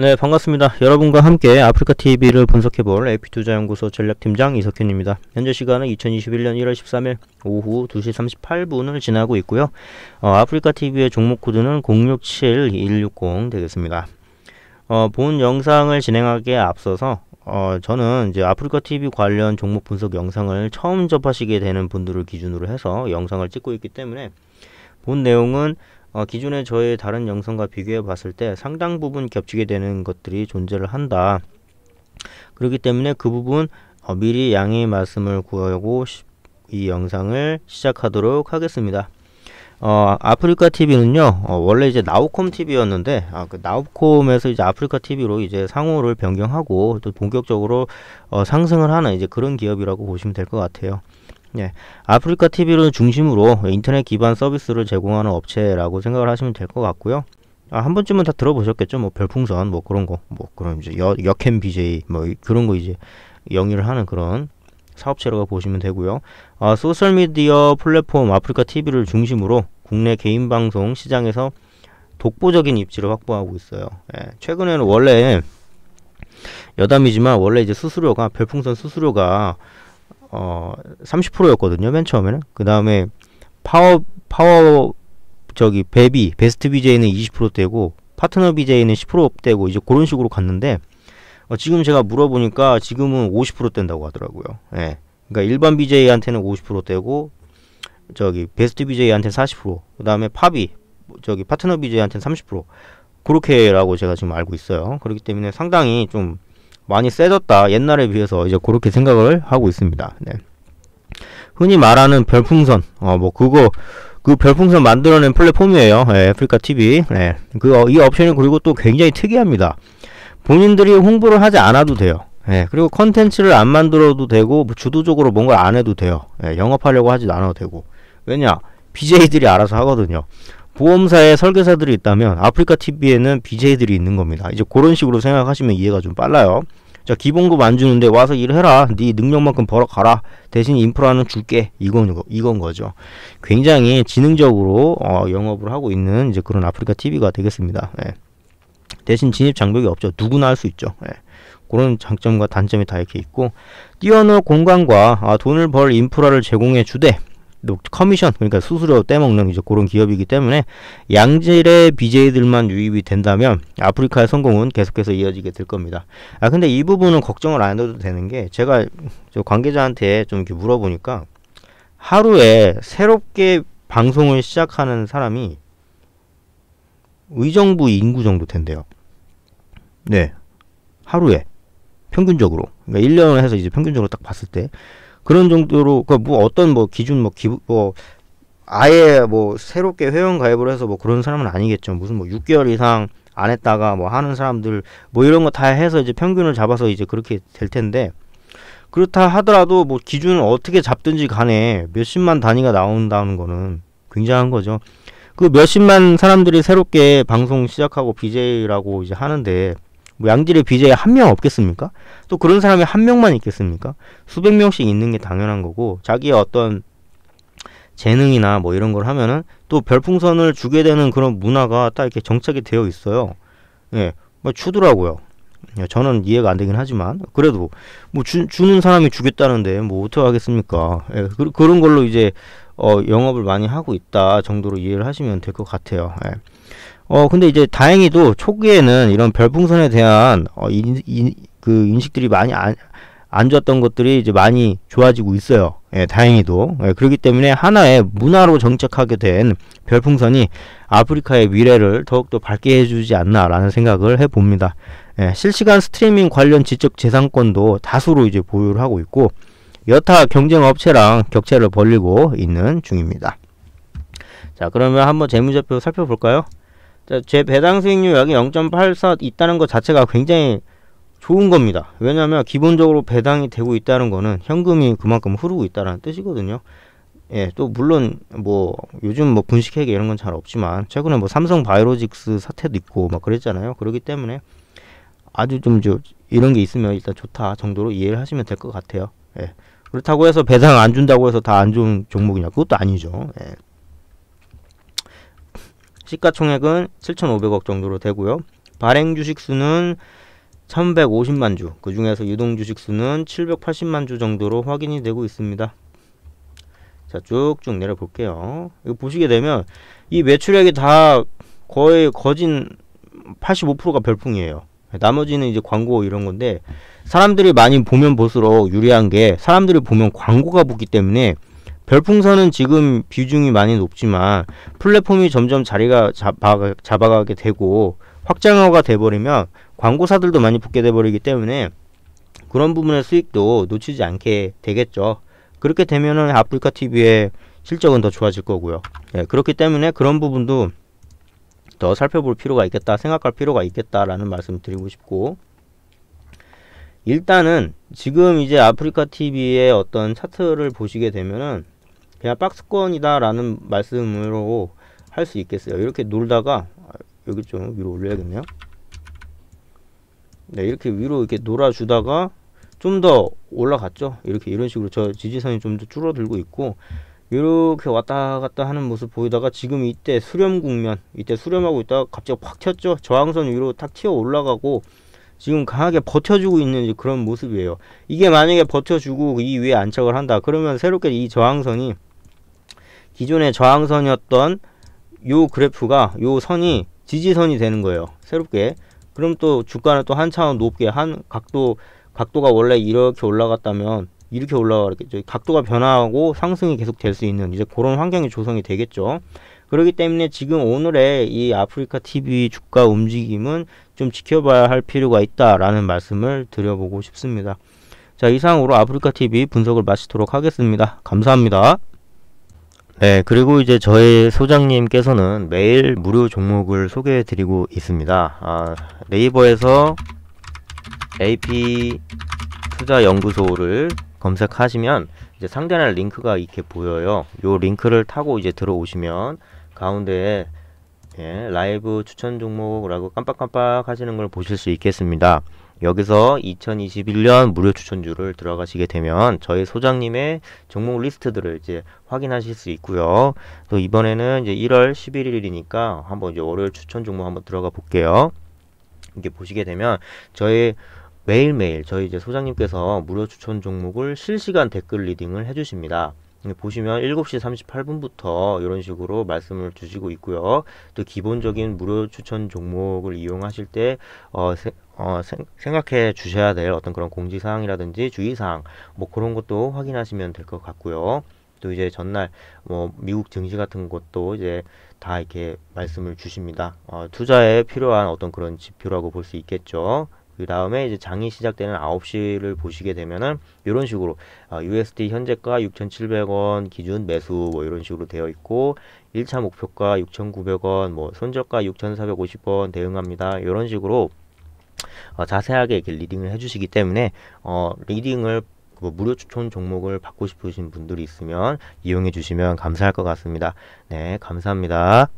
네, 반갑습니다. 여러분과 함께 아프리카TV를 분석해볼 AP투자연구소 전략팀장 이석현입니다. 현재 시간은 2021년 1월 13일 오후 2시 38분을 지나고 있고요. 어, 아프리카TV의 종목 코드는 067160 되겠습니다. 어, 본 영상을 진행하기에 앞서서 어, 저는 이제 아프리카 TV 관련 종목 분석 영상을 처음 접하시게 되는 분들을 기준으로 해서 영상을 찍고 있기 때문에 본 내용은 어, 기존의 저의 다른 영상과 비교해 봤을 때 상당 부분 겹치게 되는 것들이 존재를 한다. 그렇기 때문에 그 부분 어, 미리 양해 말씀을 구하고 이 영상을 시작하도록 하겠습니다. 어, 아프리카 TV는요, 어, 원래 이제 나우콤 TV였는데, 아, 그 나우콤에서 이제 아프리카 TV로 이제 상호를 변경하고, 또 본격적으로 어, 상승을 하는 이제 그런 기업이라고 보시면 될 것 같아요. 예, 아프리카 TV를 중심으로 인터넷 기반 서비스를 제공하는 업체라고 생각을 하시면 될 것 같고요. 아, 한 번쯤은 다 들어보셨겠죠? 뭐 별풍선 뭐 그런 거, 뭐 그런 이제 여, 여캠 BJ 뭐 그런 거 이제 영위를 하는 그런 사업체라고 보시면 되고요. 아, 소셜 미디어 플랫폼 아프리카 TV를 중심으로 국내 개인 방송 시장에서 독보적인 입지를 확보하고 있어요. 예, 최근에는 원래 여담이지만 원래 이제 수수료가 별풍선 수수료가 어 30%였거든요 맨 처음에는 그 다음에 파워 파워 저기 베비 베스트 BJ는 20%대고 파트너 BJ는 10%대고 이제 그런 식으로 갔는데 어, 지금 제가 물어보니까 지금은 50%대다고 하더라고요. 예. 그니까 일반 BJ한테는 50%대고 저기 베스트 BJ한테 는 40%, 그다음에 팝이 저기 파트너 BJ한테 는 30%. 그렇게라고 제가 지금 알고 있어요. 그렇기 때문에 상당히 좀 많이 세졌다. 옛날에 비해서 이제 그렇게 생각을 하고 있습니다. 네. 흔히 말하는 별풍선, 어, 뭐 그거 그 별풍선 만들어낸 플랫폼이에요. 예, 애프리카 TV. 네. 그이 어, 옵션이 그리고 또 굉장히 특이합니다. 본인들이 홍보를 하지 않아도 돼요. 예, 그리고 컨텐츠를 안 만들어도 되고 뭐 주도적으로 뭔가 안 해도 돼요. 예, 영업하려고 하지도 않아도 되고 왜냐 BJ들이 알아서 하거든요. 보험사의 설계사들이 있다면 아프리카 TV에는 BJ들이 있는 겁니다. 이제 그런 식으로 생각하시면 이해가 좀 빨라요. 자 기본급 안 주는데 와서 일해라 네 능력만큼 벌어가라 대신 인프라는 줄게 이건 이건 거죠 굉장히 지능적으로 어, 영업을 하고 있는 이제 그런 아프리카 TV가 되겠습니다 예. 대신 진입 장벽이 없죠 누구나 할 수 있죠 예. 그런 장점과 단점이 다 이렇게 있고 뛰어놀 공간과 아, 돈을 벌 인프라를 제공해 주되 커미션 그러니까 수수료 떼먹는 이제 그런 기업이기 때문에 양질의 BJ들만 유입이 된다면 아프리카의 성공은 계속해서 이어지게 될 겁니다. 아 근데 이 부분은 걱정을 안 해도 되는 게 제가 저 관계자한테 좀 이렇게 물어보니까 하루에 새롭게 방송을 시작하는 사람이 의정부 인구 정도 된대요. 네. 하루에 평균적으로 그러니까 1년을 해서 이제 평균적으로 딱 봤을 때 그런 정도로 그 뭐 어떤 뭐 기준 뭐 기부 뭐 아예 뭐 새롭게 회원 가입을 해서 뭐 그런 사람은 아니겠죠. 무슨 뭐 6개월 이상 안 했다가 뭐 하는 사람들 뭐 이런 거 다 해서 이제 평균을 잡아서 이제 그렇게 될 텐데 그렇다 하더라도 뭐 기준을 어떻게 잡든지 간에 몇십만 단위가 나온다는 거는 굉장한 거죠. 그 몇십만 사람들이 새롭게 방송 시작하고 BJ라고 이제 하는데 뭐 양질의 BJ 한명 없겠습니까? 또 그런 사람이 한 명만 있겠습니까? 수백 명씩 있는 게 당연한 거고 자기의 어떤 재능이나 뭐 이런 걸 하면은 또 별풍선을 주게 되는 그런 문화가 딱 이렇게 정착이 되어 있어요. 예, 뭐추더라고요 예, 저는 이해가 안 되긴 하지만 그래도 뭐 주, 주는 사람이 주겠다는데 뭐 어떻게 하겠습니까? 예, 그, 런 걸로 이제 어, 영업을 많이 하고 있다 정도로 이해를 하시면 될 것 같아요. 예. 어 근데 이제 다행히도 초기에는 이런 별풍선에 대한 어, 인, 인, 그 인식들이 많이 안, 안 좋았던 것들이 이제 많이 좋아지고 있어요. 예, 다행히도. 예, 그렇기 때문에 하나의 문화로 정착하게 된 별풍선이 아프리카의 미래를 더욱더 밝게 해주지 않나라는 생각을 해봅니다. 예, 실시간 스트리밍 관련 지적 재산권도 다수로 이제 보유를 하고 있고, 여타 경쟁 업체랑 격차를 벌리고 있는 중입니다. 자, 그러면 한번 재무제표 살펴볼까요? 제 배당 수익률 여기 0.84 있다는 것 자체가 굉장히 좋은 겁니다. 왜냐하면 기본적으로 배당이 되고 있다는 거는 현금이 그만큼 흐르고 있다는 뜻이거든요. 예, 또 물론 뭐 요즘 뭐 분식회계 이런 건 잘 없지만 최근에 뭐 삼성 바이오로직스 사태도 있고 막 그랬잖아요. 그렇기 때문에 아주 좀 저, 이런 게 있으면 일단 좋다 정도로 이해를 하시면 될 것 같아요. 예. 그렇다고 해서 배당 안 준다고 해서 다 안 좋은 종목이냐 그것도 아니죠. 예. 시가총액은 7,500억 정도로 되고요. 발행 주식 수는 1150만 주, 그 중에서 유동 주식 수는 780만 주 정도로 확인이 되고 있습니다. 자, 쭉쭉 내려볼게요. 이거 보시게 되면 이 매출액이 다 거의 거진 85%가 별풍이에요. 나머지는 이제 광고 이런 건데 사람들이 많이 보면 볼수록 유리한 게 사람들이 보면 광고가 붙기 때문에 별풍선은 지금 비중이 많이 높지만 플랫폼이 점점 자리가 잡아, 잡아가게 되고 확장화가 돼버리면 광고사들도 많이 붙게 돼버리기 때문에 그런 부분의 수익도 놓치지 않게 되겠죠. 그렇게 되면은 아프리카 TV의 실적은 더 좋아질 거고요. 예, 그렇기 때문에 그런 부분도 더 살펴볼 필요가 있겠다, 생각할 필요가 있겠다라는 말씀 을 드리고 싶고 일단은 지금 이제 아프리카 TV의 어떤 차트를 보시게 되면은 그냥 박스권이다라는 말씀으로 할 수 있겠어요. 이렇게 놀다가 아, 여기 좀 위로 올려야겠네요. 네, 이렇게 위로 이렇게 놀아주다가 좀 더 올라갔죠. 이렇게 이런 식으로 저 지지선이 좀 더 줄어들고 있고 이렇게 왔다 갔다 하는 모습 보이다가 지금 이때 수렴 국면 이때 수렴하고 있다가 갑자기 확 튀었죠. 저항선 위로 탁 튀어 올라가고 지금 강하게 버텨주고 있는 그런 모습이에요. 이게 만약에 버텨주고 이 위에 안착을 한다. 그러면 새롭게 이 저항선이 기존의 저항선이었던 요 그래프가 요 선이 지지선이 되는 거예요. 새롭게. 그럼 또 주가는 또 한 차원 높게 한 각도 각도가 원래 이렇게 올라갔다면 이렇게 올라가겠죠. 각도가 변화하고 상승이 계속 될 수 있는 이제 그런 환경이 조성이 되겠죠. 그렇기 때문에 지금 오늘의 이 아프리카 TV 주가 움직임은 좀 지켜봐야 할 필요가 있다라는 말씀을 드려보고 싶습니다. 자, 이상으로 아프리카 TV 분석을 마치도록 하겠습니다. 감사합니다. 네, 그리고 이제 저희 소장님께서는 매일 무료 종목을 소개해드리고 있습니다. 아, 네이버에서 AP 투자연구소를 검색하시면 이제 상단에 링크가 이렇게 보여요. 요 링크를 타고 이제 들어오시면 가운데에 예, 라이브 추천 종목라고 깜빡깜빡 하시는 걸 보실 수 있겠습니다. 여기서 2021년 무료 추천주를 들어가시게 되면 저희 소장님의 종목 리스트들을 이제 확인하실 수 있고요. 또 이번에는 이제 1월 11일이니까 한번 이제 월요일 추천 종목 한번 들어가 볼게요. 이게 보시게 되면 저희 매일매일 저희 이제 소장님께서 무료 추천 종목을 실시간 댓글 리딩을 해주십니다. 보시면 7시 38분부터 이런 식으로 말씀을 주시고 있고요. 또 기본적인 무료 추천 종목을 이용하실 때 어, 세, 어, 생, 각해 주셔야 될 어떤 그런 공지사항이라든지 주의사항 뭐 그런 것도 확인하시면 될 것 같고요. 또 이제 전날 뭐 미국 증시 같은 것도 이제 다 이렇게 말씀을 주십니다. 어, 투자에 필요한 어떤 그런 지표라고 볼 수 있겠죠. 그 다음에 이제 장이 시작되는 9시를 보시게 되면은 이런 식으로 아, USD 현재가 6,700원 기준 매수 뭐 이런 식으로 되어 있고 1차 목표가 6,900원 뭐 손절가 6,450원 대응합니다. 이런 식으로 어, 자세하게 이렇게 리딩을 해주시기 때문에 어, 리딩을 뭐 무료 추천 종목을 받고 싶으신 분들이 있으면 이용해 주시면 감사할 것 같습니다. 네, 감사합니다.